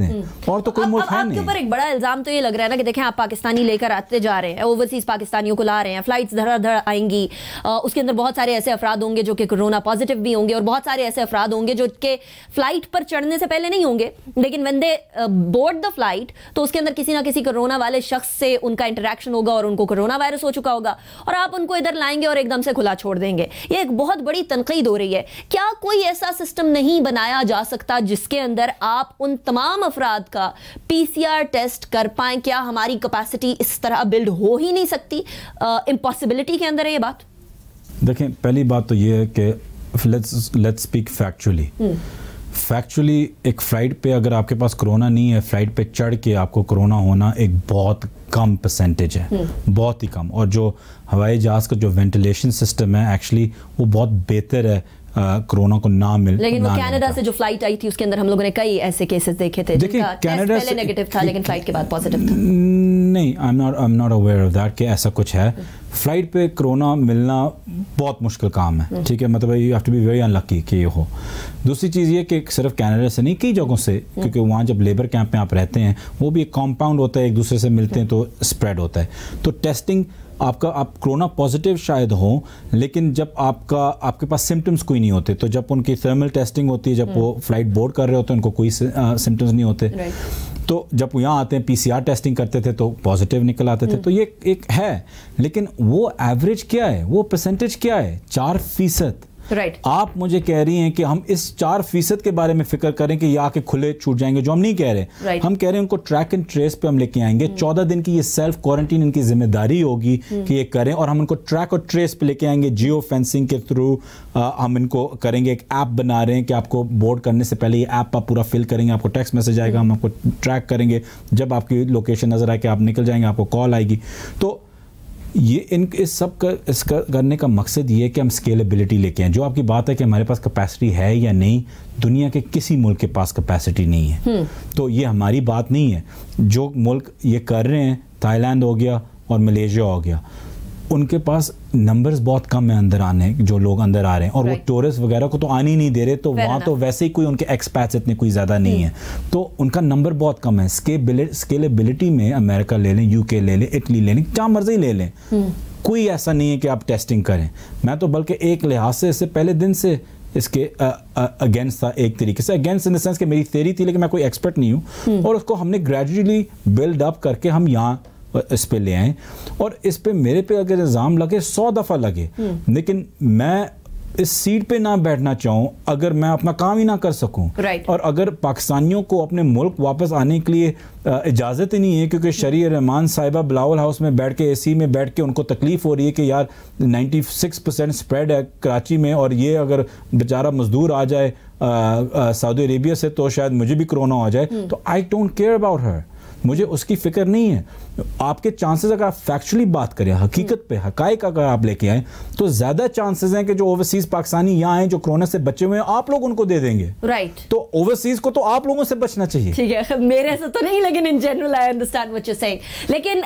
सकते हैं हम्म। और तो कोई मुल्क है नहीं ऊपर एक बड़ा इल्जाम तो ये लग रहा है ना कि देखें आप पाकिस्तानी लेकर आते जा रहे हैं ओवरसीज पाकिस्तानियों को ला रहे हैं फ्लाइट्स धड़ाधड़ आएंगी उसके अंदर बहुत सारे ऐसे अफराद होंगे जो कि कोरोना पॉजिटिव भी होंगे और बहुत सारे ऐसे अफराद होंगे जो कि फ्लाइट पर चढ़ने से पहले नहीं होंगे लेकिन when they board the flight तो उसके अंदर किसी ना किसी कोरोना वाले शख्स से उनका इंटरेक्शन होगा और उनको कोरोना वायरस हो चुका होगा और आप उनको इधर लाएंगे और एकदम से खुला छोड़ देंगे ये एक बहुत बड़ी तनकीद हो रही है क्या कोई ऐसा सिस्टम नहीं बनाया जा सकता जिसके अंदर आप उन तमाम अफराद का पीसीआर टेस्ट कर पाए क्या हमारी कैपेसिटी इस तरह बिल्ड हो ही नहीं सकती इम्पॉसिबिलिटी के अंदर है ये बात देखें पहली बात तो ये है कि let's let's speak factually factually एक फ़्लाइट पे अगर आपके पास कोरोना नहीं है फ़्लाइट पे चढ़ के आपको कोरोना होना एक बहुत कम परसेंटेज है हम्म। बहुत ही कम और जो हवाई जहाज़ का जो वेंटिलेशन सिस्टम है एक्चुअली वो बहुत बेहतर है कोरोना को ना मिल लेकिन ना वो कनाडा से जो फ्लाइट आई थी उसके अंदर हम लोगों ने कई ऐसे केसेस देखे थे देखिए कनाडा से नेगेटिव था लेकिन फ्लाइट के बाद पॉजिटिव था नहीं I am not I am not aware of that कि ऐसा कुछ है फ्लाइट पे कोरोना मिलना बहुत मुश्किल काम है हम्म। ठीक है मतलब you have to be very unlucky कि ये हो दूसरी चीज़ ये कि सिर्फ कनाडा से नहीं कई जगहों से हम्म। क्योंकि वहाँ जब लेबर कैंप में आप रहते हैं वो भी एक कॉम्पाउंड होता है एक दूसरे से मिलते हैं तो स्प्रेड होता है तो टेस्टिंग आपका आप कोरोना पॉजिटिव शायद हो लेकिन जब आपका आपके पास सिम्टम्स कोई नहीं होते तो जब उनकी थर्मल टेस्टिंग होती है जब हम्म। वो फ्लाइट बोर्ड कर रहे होते हैं उनको कोई सिम्टम्स नहीं होते तो जब यहाँ आते हैं पीसीआर टेस्टिंग करते थे तो पॉजिटिव निकल आते थे हम्म। तो ये एक है लेकिन वो एवरेज क्या है वो परसेंटेज क्या है चार फीसद राइट right. आप मुझे कह रही हैं कि हम इस चार फीसद के बारे में फिक्र करें कि ये आके खुले छूट जाएंगे जो हम नहीं कह रहे right. हम कह रहे हैं उनको ट्रैक एंड ट्रेस पे हम लेके आएंगे hmm. चौदह दिन की ये सेल्फ क्वारंटीन इनकी जिम्मेदारी होगी hmm. कि ये करें और हम उनको ट्रैक और ट्रेस पे लेके आएंगे जियो फेंसिंग के थ्रू हम इनको करेंगे एक ऐप बना रहे हैं कि आपको बोर्ड करने से पहले ये ऐप आप पूरा फिल करेंगे आपको टेक्स्ट मैसेज आएगा hmm. हम आपको ट्रैक करेंगे जब आपकी लोकेशन नजर आए कि आप निकल जाएंगे आपको कॉल आएगी तो ये इन इस सब का इस करने का मकसद ये है कि हम स्केलेबिलिटी लेके आए जो आपकी बात है कि हमारे पास कैपेसिटी है या नहीं दुनिया के किसी मुल्क के पास कैपेसिटी नहीं है हम्म। तो ये हमारी बात नहीं है जो मुल्क ये कर रहे हैं थाईलैंड हो गया और मलेशिया हो गया उनके पास नंबर्स बहुत कम है अंदर आने जो लोग अंदर आ रहे हैं और right. वो टूरिस्ट वगैरह को तो आने ही नहीं दे रहे तो वहाँ तो वैसे ही कोई उनके एक्सपैट्स इतने कोई ज़्यादा नहीं hmm. है तो उनका नंबर बहुत कम है स्केलेबिलिटी में अमेरिका ले लें के ले लें इटली ले लें क्या मर्जी ले लें hmm. कोई ऐसा नहीं है कि आप टेस्टिंग करें मैं तो बल्कि एक लिहाज से इससे पहले दिन से इसके अगेंस्ट था एक तरीके से अगेंस्ट इन द सेंस कि मेरी थेरी थी लेकिन मैं कोई एक्सपर्ट नहीं हूँ hmm. और उसको हमने ग्रेजुअली बिल्ड अप करके हम यहाँ इस पर ले आएँ और इस पर मेरे पे अगर इल्ज़ाम लगे सौ दफ़ा लगे हम्म। लेकिन मैं इस सीट पे ना बैठना चाहूँ अगर मैं अपना काम ही ना कर सकूँ right. और अगर पाकिस्तानियों को अपने मुल्क वापस आने के लिए इजाज़त ही नहीं है क्योंकि शरी रहमान साहिबा बिलावल हाउस में बैठ के एसी में बैठ के उनको तकलीफ़ हो रही है कि यार 96 परसेंट स्प्रेड है कराची में और ये अगर बेचारा मजदूर आ जाए सऊदी अरेबिया से तो शायद मुझे भी कोरोना आ जाए हम्म। तो I don't care about her मुझे उसकी फ़िक्र नहीं है आपके चांसेस अगर आप फैक्चुअली बात करें हकीकत पे हकाइक अगर आप लेके आए तो ज़्यादा चांसेस हैं कि जो ओवरसीज़ पाकिस्तानी यहाँ आए जो कोरोना से बचे हुए हैं आप लोग उनको दे देंगे राइट right. तो ओवरसीज़ को तो आप लोगों से बचना चाहिए ठीक है मेरे ऐसा तो नहीं लेकिन in general I understand what लेकिन